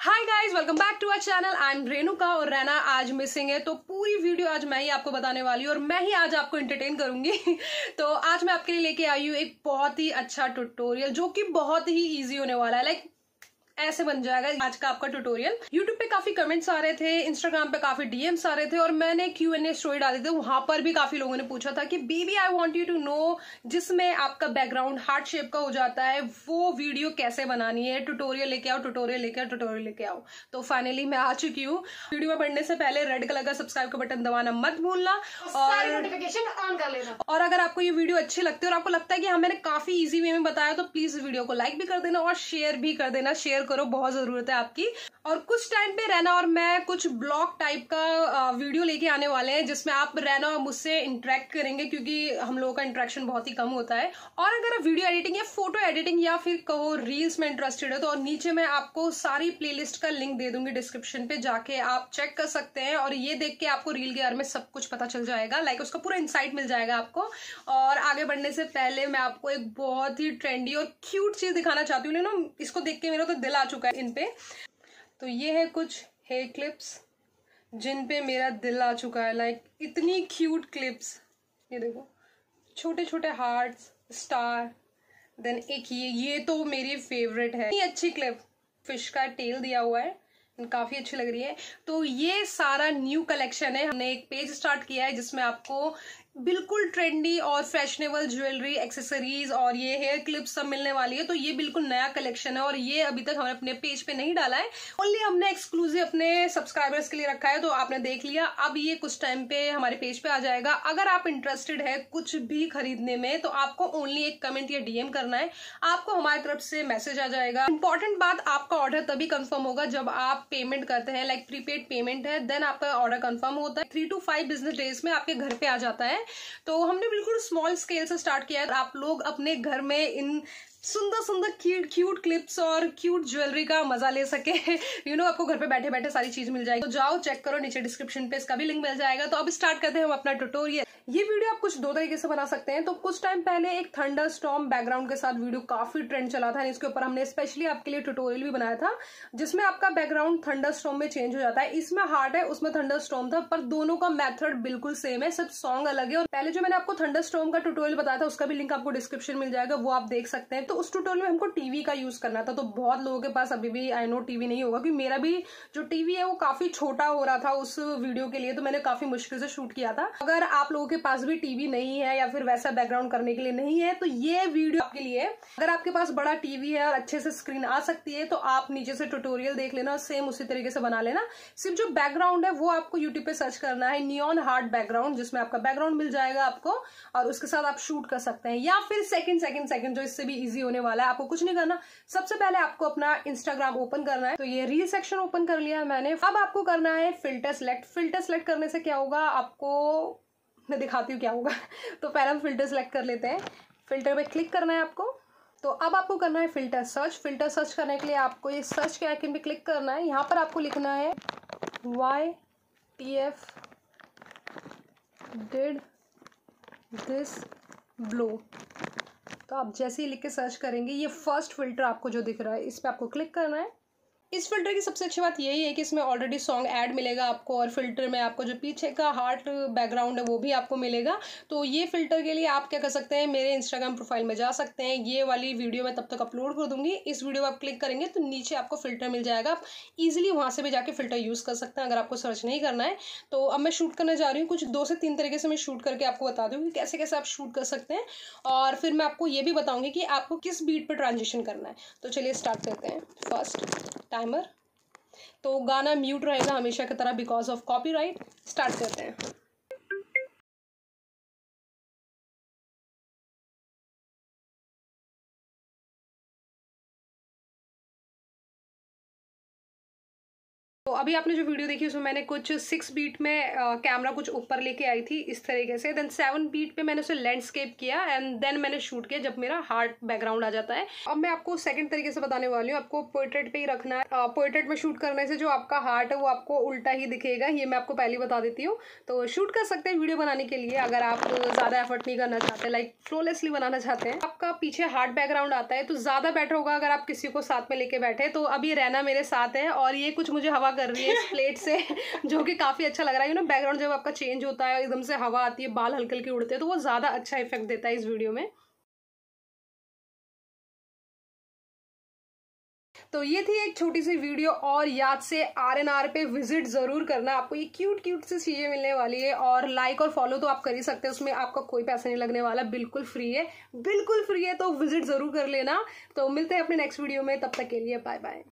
hi guys welcome back to our channel I am Renuka और रैना आज missing है तो पूरी वीडियो आज मैं ही आपको बताने वाली हूँ और मैं ही आज आपको एंटरटेन करूंगी तो आज मैं आपके लिए लेके आई हूँ एक बहुत ही अच्छा ट्यूटोरियल जो कि बहुत ही इजी होने वाला है लाइक like, ऐसे बन जाएगा आज का आपका ट्यूटोरियल यूट्यूब पे काफी कमेंट्स आ रहे थे इंस्टाग्राम पे काफी डीएम्स आ रहे थे और मैंने क्यू एन ए स्टोरी डाली थी वहां पर भी काफी लोगों ने पूछा था कि baby I want you to know जिसमें आपका बैकग्राउंड हार्ट शेप का हो जाता है वो वीडियो कैसे बनानी है ट्यूटोरियल लेके आओ ट्यूटोरियल लेके आओ ट्यूटोरियल लेके आओ तो फाइनली मैं आ चुकी हूँ वीडियो में बढ़ने से पहले रेड कलर का सब्सक्राइब का बटन दबाना मत भूलना और नोटिफिकेशन ऑन कर लेना और अगर आपको ये वीडियो अच्छी लगती है और आपको लगता है कि हाँ मैंने काफी इजी वे में बताया तो प्लीज वीडियो को लाइक भी कर देना और शेयर भी कर देना शेयर करो बहुत ज़रूरत है आपकी और कुछ टाइम पे रहना और मैं कुछ ब्लॉग टाइप का वीडियो लेके आने वाले हैं जिसमें आप रहना और मुझसे इंटरेक्ट करेंगे क्योंकि हम लोगों का इंटरेक्शन बहुत ही कम होता है और अगर आप वीडियो एडिटिंग या फोटो एडिटिंग या फिर कहो रील्स में इंटरेस्टेड है तो नीचे मैं आपको सारी प्लेलिस्ट का लिंक दे दूंगी डिस्क्रिप्शन पे जाके आप चेक कर सकते हैं और ये देख के आपको रील के बारे में सब कुछ पता चल जाएगा लाइक उसका पूरा इंसाइट मिल जाएगा आपको और आगे बढ़ने से पहले मैं आपको एक बहुत ही ट्रेंडी और क्यूट चीज दिखाना चाहती हूँ ना इसको देख के मेरा तो दिल आ चुका है इन पे तो ये है कुछ हेयर क्लिप्स जिन पे मेरा दिल आ चुका है लाइक इतनी क्यूट क्लिप्स ये देखो छोटे छोटे हार्ट्स स्टार देन एक ये ये तो मेरी फेवरेट है इतनी अच्छी क्लिप फिश का टेल दिया हुआ है काफ़ी अच्छी लग रही है तो ये सारा न्यू कलेक्शन है हमने एक पेज स्टार्ट किया है जिसमें आपको बिल्कुल ट्रेंडी और फैशनेबल ज्वेलरी एक्सेसरीज और ये हेयर क्लिप्स सब मिलने वाली है तो ये बिल्कुल नया कलेक्शन है और ये अभी तक हमने अपने पेज पे नहीं डाला है ओनली हमने एक्सक्लूसिव अपने सब्सक्राइबर्स के लिए रखा है तो आपने देख लिया अब ये कुछ टाइम पे हमारे पेज पे आ जाएगा अगर आप इंटरेस्टेड है कुछ भी खरीदने में तो आपको ओनली एक कमेंट या डीएम करना है आपको हमारी तरफ से मैसेज आ जाएगा इंपॉर्टेंट बात आपका ऑर्डर तभी कन्फर्म होगा जब आप पेमेंट करते हैं लाइक प्रीपेड पेमेंट है देन आपका ऑर्डर कन्फर्म होता है three two five business days में आपके घर पे आ जाता है तो हमने बिल्कुल स्मॉल स्केल से स्टार्ट किया है आप लोग अपने घर में इन सुंदर सुंदर क्यूट क्यूट क्लिप्स और क्यूट ज्वेलरी का मजा ले सके यू you नो know, आपको घर पे बैठे बैठे सारी चीज मिल जाएगी तो जाओ चेक करो नीचे डिस्क्रिप्शन पे इसका भी लिंक मिल जाएगा तो अब स्टार्ट करते हैं हम अपना ट्यूटोरियल ये वीडियो आप कुछ दो तरीके से बना सकते हैं तो कुछ टाइम पहले एक थंडर स्टॉम बैकग्राउंड के साथ वीडियो काफी ट्रेंड चला था इसके ऊपर हमने स्पेशली आपके लिए ट्यूटोरियल भी बनाया था जिसमें आपका बैकग्राउंड थंडर स्टॉम में चेंज हो जाता है इसमें हार्ट है उसमें थंडर स्टॉम था पर दोनों का मेथड बिल्कुल सेम है सिर्फ सॉन्ग अलग है और पहले जो मैंने आपको थंडर स्टॉम का ट्यूटोरियल बताया था उसका भी लिंक आपको डिस्क्रिप्शन मिल जाएगा वो आप देख सकते हैं तो उस ट्यूटोरियल में हमको टीवी का यूज करना था तो बहुत लोगों के पास अभी भी आई नो टीवी नहीं होगा क्योंकि मेरा भी जो टीवी है वो काफी छोटा हो रहा था उस वीडियो के लिए तो मैंने काफी मुश्किल से शूट किया था अगर आप लोगों के पास भी टीवी नहीं है या फिर वैसा बैकग्राउंड करने के लिए नहीं है तो ये वीडियो आपके लिए अगर आपके पास बड़ा टीवी है और अच्छे से स्क्रीन आ सकती है तो आप नीचे से ट्यूटोरियल देख लेना और सेम उसी तरीके से बना लेना सिर्फ जो बैकग्राउंड है वो आपको यूट्यूब पे सर्च करना है नियॉन हार्ड बैकग्राउंड जिसमें आपका बैकग्राउंड मिल जाएगा आपको और उसके साथ आप शूट कर सकते हैं या फिर सेकंड सेकंड सेकंड जो इससे भी इजी इजी होने वाला है आपको कुछ नहीं करना सबसे पहले आपको अपना इंस्टाग्राम ओपन करना है तो ये रील सेक्शन ओपन कर लिया मैंने अब आपको करना है फिल्टर सेलेक्ट फिल्टर सेलेक्ट करने से क्या होगा आपको मैं दिखाती हूँ क्या होगा तो पहले हम फिल्टर सेलेक्ट कर लेते हैं फिल्टर पर क्लिक करना है आपको तो अब आपको करना है फिल्टर सर्च फिल्टर सर्च करने के लिए आपको ये सर्च के आइकन पे क्लिक करना है यहाँ पर आपको लिखना है Y T F did this blue तो आप जैसे ही लिख के सर्च करेंगे ये फर्स्ट फिल्टर आपको जो दिख रहा है इस पर आपको क्लिक करना है इस फिल्टर की सबसे अच्छी बात यही है कि इसमें ऑलरेडी सॉन्ग ऐड मिलेगा आपको और फिल्टर में आपको जो पीछे का हार्ट बैकग्राउंड है वो भी आपको मिलेगा तो ये फिल्टर के लिए आप क्या कर सकते हैं मेरे इंस्टाग्राम प्रोफाइल में जा सकते हैं ये वाली वीडियो मैं तब तक अपलोड कर दूँगी इस वीडियो आप क्लिक करेंगे तो नीचे आपको फिल्टर मिल जाएगा आप ईजिली वहाँ से भी जाके फिल्टर यूज़ कर सकते हैं अगर आपको सर्च नहीं करना है तो अब मैं शूट करने जा रही हूँ कुछ दो से तीन तरीके से मैं शूट करके आपको बता दूँगी कैसे कैसे आप शूट कर सकते हैं और फिर मैं आपको ये भी बताऊँगी कि आपको किस बीट पर ट्रांजेक्शन करना है तो चलिए स्टार्ट करते हैं फर्स्ट टाइमर तो गाना म्यूट रहेगा हमेशा की तरह बिकॉज ऑफ कॉपी स्टार्ट करते हैं अभी आपने जो वीडियो देखी उसमें मैंने कुछ सिक्स बीट में कैमरा कुछ ऊपर लेके आई थी इस तरीके से देन सेवन बीट पे मैंने उसे लैंडस्केप किया एंड देन मैंने शूट किया जब मेरा हार्ड बैकग्राउंड आ जाता है अब मैं आपको सेकंड तरीके से बताने वाली हूँ आपको पोर्ट्रेट पे ही रखना है पोर्ट्रेट में शूट करने से जो आपका हार्ट है वो आपको उल्टा ही दिखेगा ये मैं आपको पहले बता देती हूँ तो शूट कर सकते हैं वीडियो बनाने के लिए अगर आप ज़्यादा एफर्ट नहीं करना चाहते लाइक फ्लोलेसली बनाना चाहते हैं आपका पीछे हार्ड बैकग्राउंड आता है तो ज़्यादा बेटर होगा अगर आप किसी को साथ में लेके बैठे तो अभी रहना मेरे साथ है और ये कुछ मुझे हवा कर कर रही है इस प्लेट से जो कि काफ़ी अच्छा लग रहा है यू नो बैकग्राउंड जब आपका चेंज होता है एकदम से हवा आती है बाल हल्के हल्के उड़ते हैं तो वो ज़्यादा अच्छा इफेक्ट देता है इस वीडियो में तो ये थी एक छोटी सी वीडियो और याद से आर एन आर पे विजिट जरूर करना आपको ये क्यूट क्यूट सी चीज़ें मिलने वाली है और लाइक और फॉलो तो आप कर ही सकते हैं उसमें आपका कोई पैसा नहीं लगने वाला बिल्कुल फ्री है बिल्कुल फ्री है तो विजिट जरूर कर लेना तो मिलते हैं अपने नेक्स्ट वीडियो में तब तक के लिए बाय बाय